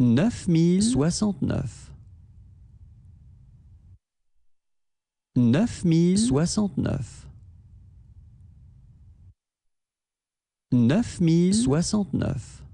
neuf mille soixante-neuf. Neuf mille soixante-neuf. Neuf mille soixante-neuf.